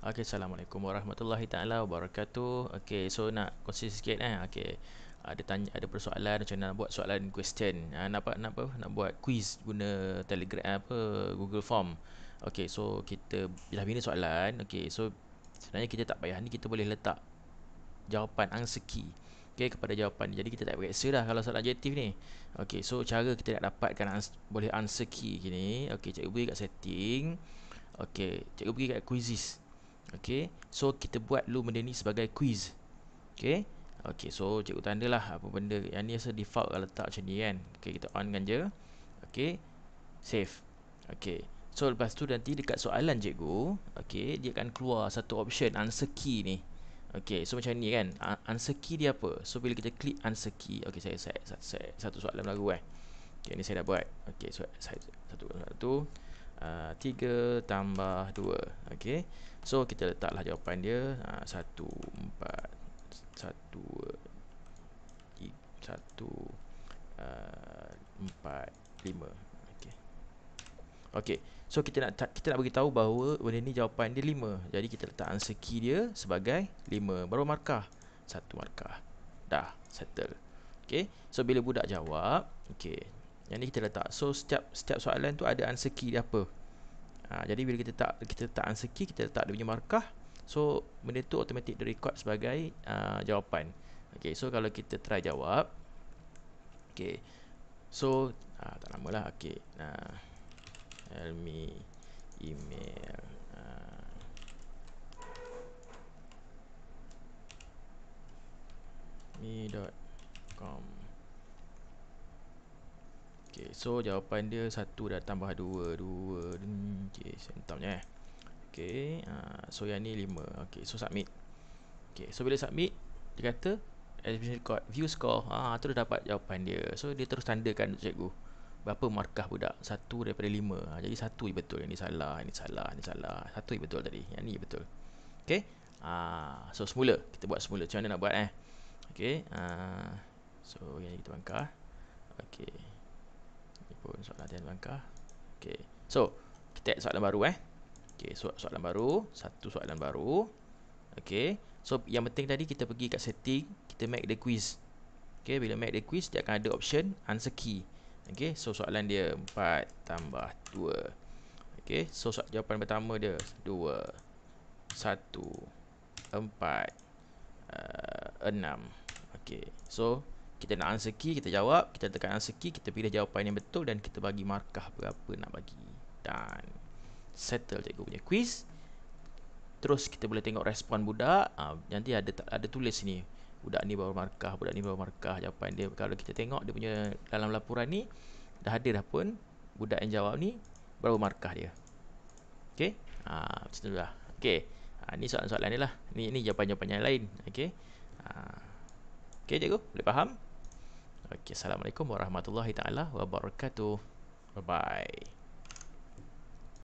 Okey, assalamualaikum warahmatullahi taala wabarakatuh. Okey, so nak kongsi sikit eh. Okey. Ada tanya ada persoalan macam nak buat soalan question. Ha, nak apa nak apa nak buat quiz guna Telegram eh, apa Google Form. Okey, so kita dah bina soalan. Okey, so sebenarnya kita tak payah ni kita boleh letak jawapan answer key. Okey, kepada jawapan ni. Jadi kita tak payah dah kalau soalan adjektif ni. Okey, so cara kita nak dapatkan answer, boleh answer key gini. Okey, cikgu pergi kat setting. Okey, cikgu pergi kat quizzes. Okay So kita buat dulu benda ni sebagai quiz Okay Okay so cikgu tanda lah apa benda Yang ni asal default kalau letak macam ni kan Okay kita on kan je Okay Save Okay So lepas tu nanti dekat soalan cikgu Okay dia akan keluar satu option answer key ni Okay so macam ni kan Answer key dia apa So bila kita klik answer key Okay saya set, satu soalan lagu eh Okay ni saya dah buat Okay so saya set satu soalan tu 3 ah, tambah 2 okay. So kita letaklah jawapan dia uh, 1, 4 1, 2 3, 1 uh, 4, 5 Okey. So kita nak kita nak bagi tahu bahawa benda ni jawapan dia 5. Jadi kita letak answer key dia sebagai 5. Baru markah. Satu markah. Dah settle. Okey. So bila budak jawab, okey. Yang ni kita letak. So setiap setiap soalan tu ada answer key dia apa? ha, Jadi bila kita tak Kita tak answer key Kita tak ada punya markah So Benda tu automatic Dia record sebagai uh, Jawapan Okay so kalau kita try jawab Okay So ha, Tak lama lah Okay nah, ha, Help me Email ha. me.com Okay, so jawapan dia satu dah tambah dua, dua, dua, Okay, sentumnya eh. Okay, uh, ah, so yang ni 5. Okay, so submit. Okay, so bila submit, dia kata admission record, view score. Ah, uh, tu dah dapat jawapan dia. So dia terus tandakan untuk cikgu. Berapa markah budak? Satu daripada lima. Uh, jadi satu je betul. Ini salah, ini salah, ini salah. Satu je betul tadi. Yang ni betul. Okay. Ah, uh, so semula. Kita buat semula. Macam mana nak buat eh? Okay. Ah, uh, so yang ni kita bangkah. Okay. Ini pun soalan latihan bangkah. Okay. So, kita add soalan baru eh. Okay, so, soalan baru. Satu soalan baru. Okay. So, yang penting tadi kita pergi kat setting. Kita make the quiz. Okay, bila make the quiz, dia akan ada option answer key. Okay, so soalan dia 4 tambah 2. Okay, so soal jawapan pertama dia 2, 1, 4, uh, 6. Okay, so kita nak answer key, kita jawab. Kita tekan answer key, kita pilih jawapan yang betul dan kita bagi markah berapa nak bagi dan settle cikgu punya quiz terus kita boleh tengok respon budak ha, nanti ada ada tulis ni budak ni berapa markah budak ni berapa markah jawapan dia kalau kita tengok dia punya dalam laporan ni dah ada dah pun budak yang jawab ni berapa markah dia Okay, ha ah, macam itulah okey ha, ni soalan-soalan ni lah ni ni jawapan-jawapan yang lain Okay, ha okey cikgu boleh faham Okay, Assalamualaikum warahmatullahi taala wabarakatuh. Bye bye.